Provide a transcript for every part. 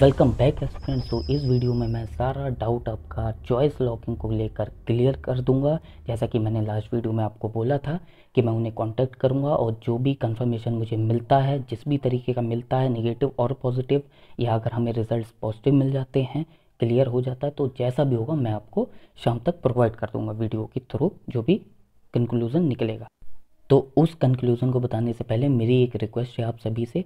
welcome back students तो इस video में मैं सारा डाउट आपका चॉइस लॉकिंग को लेकर क्लियर कर दूंगा जैसा कि मैंने लास्ट वीडियो में आपको बोला था कि मैं उन्हें कांटेक्ट करूंगा और जो भी कंफर्मेशन मुझे मिलता है जिस भी तरीके का मिलता है नेगेटिव और पॉजिटिव या अगर हमें रिजल्ट पॉजिटिव मिल जाते हैं क्लियर हो जाता है तो जैसा भी होगा मैं आपको शाम तक प्रोवाइड कर दूँगा वीडियो के थ्रू जो भी कंक्लूज़न निकलेगा तो उस कंक्लूज़न को बताने से पहले मेरी एक रिक्वेस्ट है आप सभी से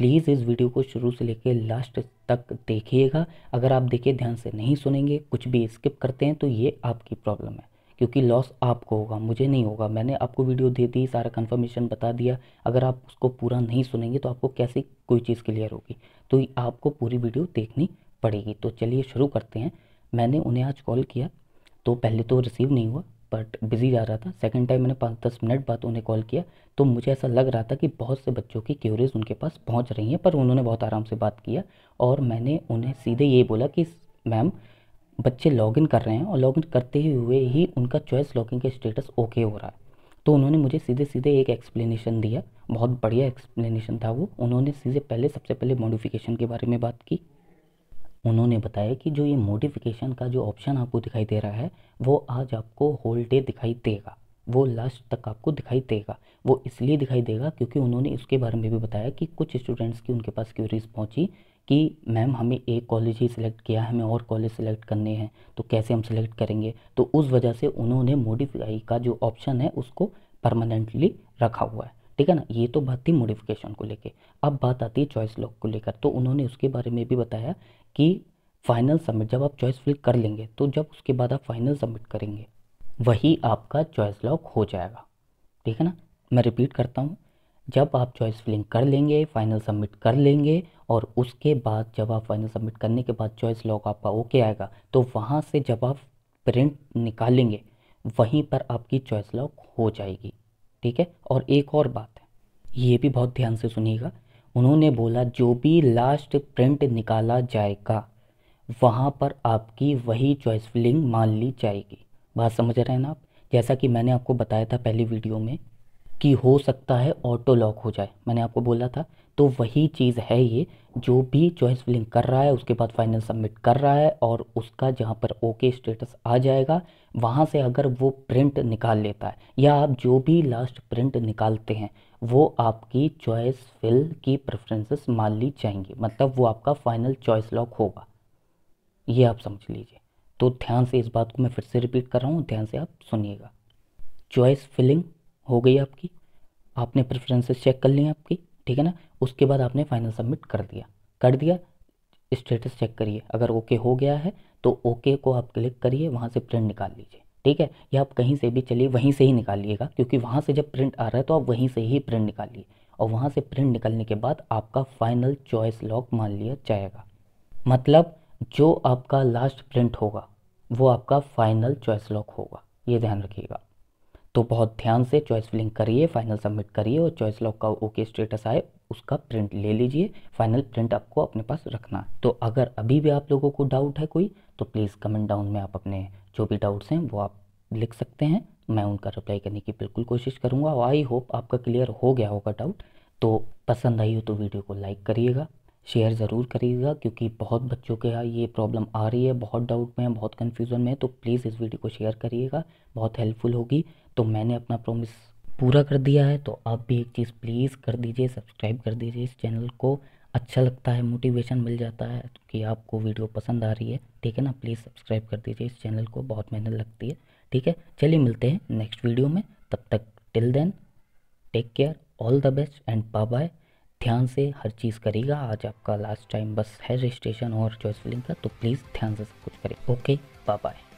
प्लीज़ इस वीडियो को शुरू से लेकर लास्ट तक देखिएगा अगर आप देखिए ध्यान से नहीं सुनेंगे कुछ भी स्किप करते हैं तो ये आपकी प्रॉब्लम है क्योंकि लॉस आपको होगा मुझे नहीं होगा मैंने आपको वीडियो दे दी सारा कंफर्मेशन बता दिया अगर आप उसको पूरा नहीं सुनेंगे तो आपको कैसे कोई चीज़ क्लियर होगी तो आपको पूरी वीडियो देखनी पड़ेगी तो चलिए शुरू करते हैं मैंने उन्हें आज कॉल किया तो पहले तो रिसीव नहीं हुआ बट बिज़ी जा रहा था सेकेंड टाइम मैंने पाँच दस मिनट बाद उन्हें कॉल किया तो मुझे ऐसा लग रहा था कि बहुत से बच्चों की क्यूरीज उनके पास पहुंच रही हैं पर उन्होंने बहुत आराम से बात किया और मैंने उन्हें सीधे ये बोला कि मैम बच्चे लॉगिन कर रहे हैं और लॉगिन करते हुए ही उनका चॉइस लॉगिन का स्टेटस ओके हो रहा है तो उन्होंने मुझे सीधे सीधे एक एक्सप्लेनेशन दिया बहुत बढ़िया एक्सप्लेनेशन था वो उन्होंने सीधे पहले सबसे पहले मॉडिफिकेशन के बारे में बात की उन्होंने बताया कि जो ये मोडिफिकेशन का जो ऑप्शन आपको दिखाई दे रहा है वो आज आपको होल डे दिखाई देगा वो लास्ट तक आपको दिखाई देगा वो इसलिए दिखाई देगा क्योंकि उन्होंने इसके बारे में भी बताया कि कुछ स्टूडेंट्स की उनके पास क्यूरीज पहुँची कि मैम हमें एक कॉलेज ही सिलेक्ट किया है हमें और कॉलेज सिलेक्ट करने हैं तो कैसे हम सिलेक्ट करेंगे तो उस वजह से उन्होंने मोडिफाई का जो ऑप्शन है उसको परमानेंटली रखा हुआ है ठीक है ना ये तो बात थी मोडिफिकेशन को लेके अब बात आती है चॉइस लॉक को लेकर तो उन्होंने उसके बारे में भी बताया कि फाइनल सबमिट जब आप चॉइस फिल कर लेंगे तो जब उसके बाद आप फाइनल सबमिट करेंगे वही आपका चॉइस लॉक हो जाएगा ठीक है ना मैं रिपीट करता हूँ जब आप चॉइस फिलिंग कर लेंगे फाइनल सबमिट कर लेंगे और उसके बाद जब आप फाइनल सबमिट करने के बाद चॉइस लॉक आपका ओके आएगा तो वहाँ से जब आप प्रिंट निकालेंगे वहीं पर आपकी चॉइस लॉक हो जाएगी ठीक है और एक और बात है ये भी बहुत ध्यान से सुनिएगा उन्होंने बोला जो भी लास्ट प्रिंट निकाला जाएगा वहाँ पर आपकी वही चॉइस फिलिंग मान ली जाएगी बात समझ रहे हैं ना आप जैसा कि मैंने आपको बताया था पहली वीडियो में कि हो सकता है ऑटो लॉक हो जाए मैंने आपको बोला था तो वही चीज़ है ये जो भी चॉइस फिलिंग कर रहा है उसके बाद फाइनल सबमिट कर रहा है और उसका जहाँ पर ओके स्टेटस आ जाएगा वहाँ से अगर वो प्रिंट निकाल लेता है या आप जो भी लास्ट प्रिंट निकालते हैं वो आपकी चॉइस फिल की प्रेफरेंसेस मान ली जाएंगी मतलब वो आपका फाइनल चॉइस लॉक होगा ये आप समझ लीजिए तो ध्यान से इस बात को मैं फिर से रिपीट कर रहा हूँ ध्यान से आप सुनिएगा चॉइस फिलिंग हो गई आपकी आपने प्रेफरेंसेस चेक कर लिया आपकी ठीक है ना उसके बाद आपने फाइनल सबमिट कर दिया कर दिया स्टेटस चेक करिए अगर ओके हो गया है तो ओके को आप क्लिक करिए वहाँ से प्रिंट निकाल लीजिए ठीक है या आप कहीं से भी चलिए वहीं से ही निकालिएगा क्योंकि वहाँ से जब प्रिंट आ रहा है तो आप वहीं से ही प्रिंट निकालिए और वहाँ से प्रिंट निकलने के बाद आपका फाइनल चॉइस लॉक मान लिया जाएगा मतलब जो आपका लास्ट प्रिंट होगा वो आपका फाइनल चॉइस लॉक होगा ये ध्यान रखिएगा तो बहुत ध्यान से चॉइस फिलिंग करिए फाइनल सबमिट करिए और चॉइस लॉक का ओके स्टेटस आए उसका प्रिंट ले लीजिए फाइनल प्रिंट आपको अपने पास रखना है तो अगर अभी भी आप लोगों को डाउट है कोई तो प्लीज़ कमेंट डाउन में आप अपने जो भी डाउट्स हैं वो आप लिख सकते हैं मैं उनका रिप्लाई करने की बिल्कुल कोशिश करूँगा और आई होप आपका क्लियर हो गया होगा डाउट तो पसंद आई हो तो वीडियो को लाइक करिएगा शेयर ज़रूर करिएगा क्योंकि बहुत बच्चों के यहाँ ये प्रॉब्लम आ रही है बहुत डाउट में है बहुत कन्फ्यूज़न में है तो प्लीज़ इस वीडियो को शेयर करिएगा बहुत हेल्पफुल होगी तो मैंने अपना प्रॉमिस पूरा कर दिया है तो आप भी एक चीज़ प्लीज़ कर दीजिए सब्सक्राइब कर दीजिए इस चैनल को अच्छा लगता है मोटिवेशन मिल जाता है कि आपको वीडियो पसंद आ रही है ठीक है ना प्लीज़ सब्सक्राइब कर दीजिए इस चैनल को बहुत मेहनत लगती है ठीक है चलिए मिलते हैं नेक्स्ट वीडियो में तब तक till then take care all the best and bye bye ध्यान से हर चीज़ करेगा आज आपका लास्ट टाइम बस है रजिस्ट्रेशन और चॉइस का तो प्लीज़ ध्यान से सब कुछ करें ओके बाय बाय